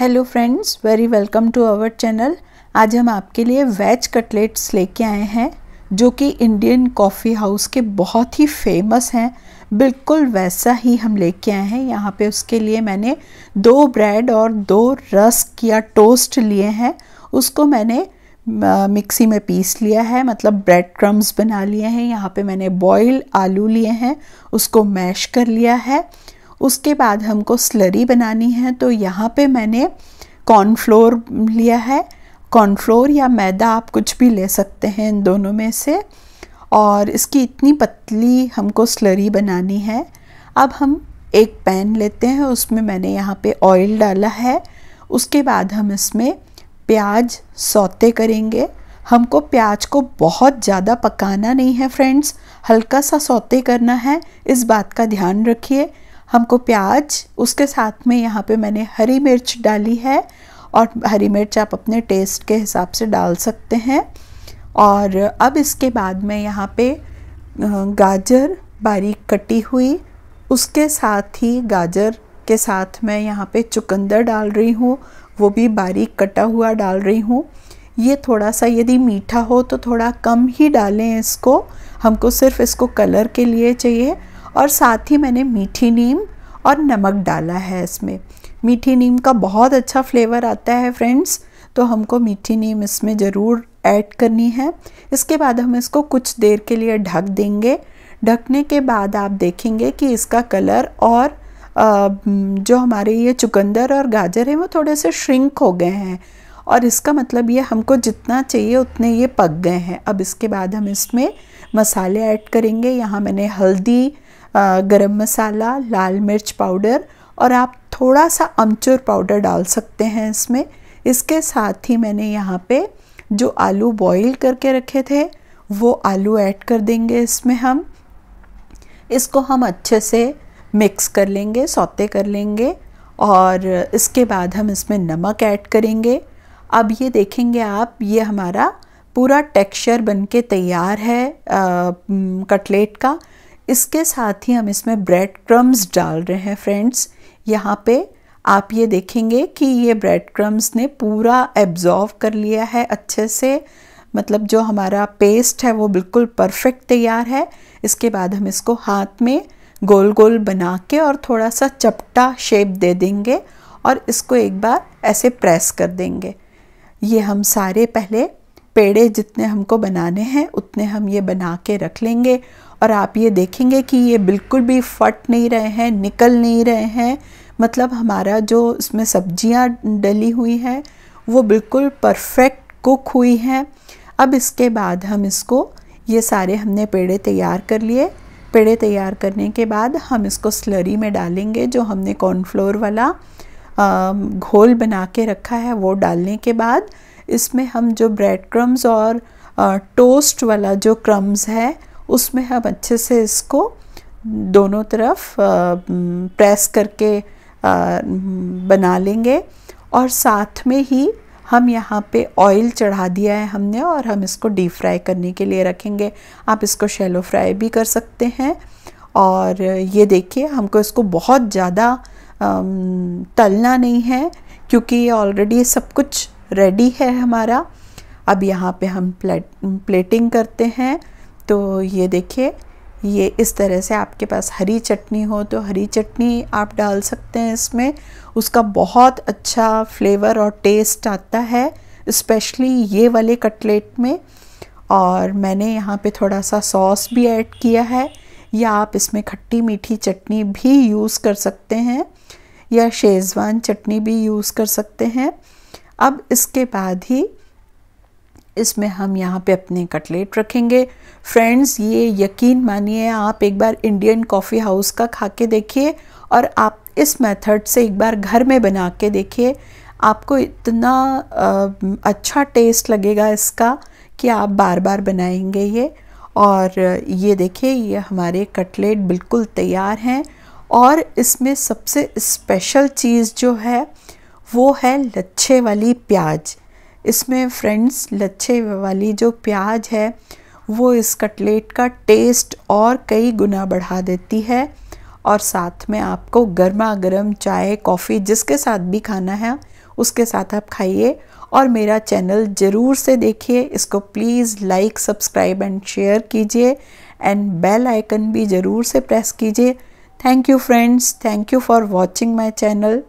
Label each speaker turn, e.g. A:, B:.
A: hello friends very welcome to our channel आज हम आपके लिए वेज कटलेट्स लेके आए हैं जो कि इंडियन कॉफ़ी हाउस के बहुत ही फेमस हैं बिल्कुल वैसा ही हम लेके आए हैं यहाँ पे उसके लिए मैंने दो ब्रेड और दो रस्क या टोस्ट लिए हैं उसको मैंने मिक्सी में पीस लिया है मतलब ब्रेड क्रम्स बना लिए हैं यहाँ पे मैंने बॉयल आलू लिए हैं उसको मैश कर लिया है उसके बाद हमको स्लरी बनानी है तो यहाँ पे मैंने कॉर्नफ्लोर लिया है कॉर्नफ्लोर या मैदा आप कुछ भी ले सकते हैं इन दोनों में से और इसकी इतनी पतली हमको स्लरी बनानी है अब हम एक पैन लेते हैं उसमें मैंने यहाँ पे ऑयल डाला है उसके बाद हम इसमें प्याज सौते करेंगे हमको प्याज को बहुत ज़्यादा पकाना नहीं है फ्रेंड्स हल्का सा सौते करना है इस बात का ध्यान रखिए हमको प्याज उसके साथ में यहाँ पे मैंने हरी मिर्च डाली है और हरी मिर्च आप अपने टेस्ट के हिसाब से डाल सकते हैं और अब इसके बाद में यहाँ पे गाजर बारीक कटी हुई उसके साथ ही गाजर के साथ मैं यहाँ पे चुकंदर डाल रही हूँ वो भी बारीक कटा हुआ डाल रही हूँ ये थोड़ा सा यदि मीठा हो तो थोड़ा कम ही डालें इसको हमको सिर्फ इसको कलर के लिए चाहिए और साथ ही मैंने मीठी नीम और नमक डाला है इसमें मीठी नीम का बहुत अच्छा फ्लेवर आता है फ्रेंड्स तो हमको मीठी नीम इसमें ज़रूर ऐड करनी है इसके बाद हम इसको कुछ देर के लिए ढक देंगे ढकने के बाद आप देखेंगे कि इसका कलर और जो हमारे ये चुकंदर और गाजर है वो थोड़े से श्रिंक हो गए हैं और इसका मतलब ये हमको जितना चाहिए उतने ये पक गए हैं अब इसके बाद हम इसमें मसाले ऐड करेंगे यहाँ मैंने हल्दी गरम मसाला लाल मिर्च पाउडर और आप थोड़ा सा अमचूर पाउडर डाल सकते हैं इसमें इसके साथ ही मैंने यहाँ पे जो आलू बॉईल करके रखे थे वो आलू ऐड कर देंगे इसमें हम इसको हम अच्छे से मिक्स कर लेंगे सौते कर लेंगे और इसके बाद हम इसमें नमक ऐड करेंगे अब ये देखेंगे आप ये हमारा पूरा टेक्सचर बन के तैयार है कटलेट का इसके साथ ही हम इसमें ब्रेड क्रम्स डाल रहे हैं फ्रेंड्स यहाँ पे आप ये देखेंगे कि ये ब्रेड क्रम्स ने पूरा एब्जॉर्व कर लिया है अच्छे से मतलब जो हमारा पेस्ट है वो बिल्कुल परफेक्ट तैयार है इसके बाद हम इसको हाथ में गोल गोल बना के और थोड़ा सा चपटा शेप दे देंगे और इसको एक बार ऐसे प्रेस कर देंगे ये हम सारे पहले पेड़े जितने हमको बनाने हैं उतने हम ये बना के रख लेंगे और आप ये देखेंगे कि ये बिल्कुल भी फट नहीं रहे हैं निकल नहीं रहे हैं मतलब हमारा जो इसमें सब्जियां डली हुई हैं वो बिल्कुल परफेक्ट कुक हुई हैं अब इसके बाद हम इसको ये सारे हमने पेड़े तैयार कर लिए पेड़े तैयार करने के बाद हम इसको स्लरी में डालेंगे जो हमने कॉर्नफ्लोर वाला घोल बना के रखा है वो डालने के बाद इसमें हम जो ब्रेड क्रम्स और टोस्ट वाला जो क्रम्स है उसमें हम अच्छे से इसको दोनों तरफ प्रेस करके बना लेंगे और साथ में ही हम यहाँ पे ऑयल चढ़ा दिया है हमने और हम इसको डीप फ्राई करने के लिए रखेंगे आप इसको शैलो फ्राई भी कर सकते हैं और ये देखिए हमको इसको बहुत ज़्यादा तलना नहीं है क्योंकि ऑलरेडी सब कुछ रेडी है हमारा अब यहाँ पे हम प्लेट प्लेटिंग करते हैं तो ये देखिए ये इस तरह से आपके पास हरी चटनी हो तो हरी चटनी आप डाल सकते हैं इसमें उसका बहुत अच्छा फ्लेवर और टेस्ट आता है स्पेशली ये वाले कटलेट में और मैंने यहाँ पे थोड़ा सा सॉस भी ऐड किया है या आप इसमें खट्टी मीठी चटनी भी यूज़ कर सकते हैं या शेज़वान चटनी भी यूज़ कर सकते हैं अब इसके बाद ही इसमें हम यहाँ पे अपने कटलेट रखेंगे फ्रेंड्स ये यकीन मानिए आप एक बार इंडियन कॉफ़ी हाउस का खा के देखिए और आप इस मेथड से एक बार घर में बना के देखिए आपको इतना आ, अच्छा टेस्ट लगेगा इसका कि आप बार बार बनाएंगे ये और ये देखिए ये हमारे कटलेट बिल्कुल तैयार हैं और इसमें सबसे स्पेशल चीज़ जो है वो है लच्छे वाली प्याज इसमें फ्रेंड्स लच्छे वाली जो प्याज है वो इस कटलेट का टेस्ट और कई गुना बढ़ा देती है और साथ में आपको गर्मा गर्म चाय कॉफ़ी जिसके साथ भी खाना है उसके साथ आप खाइए और मेरा चैनल ज़रूर से देखिए इसको please like subscribe and share कीजिए एंड बेल आइकन भी ज़रूर से प्रेस कीजिए thank you friends thank you for watching my channel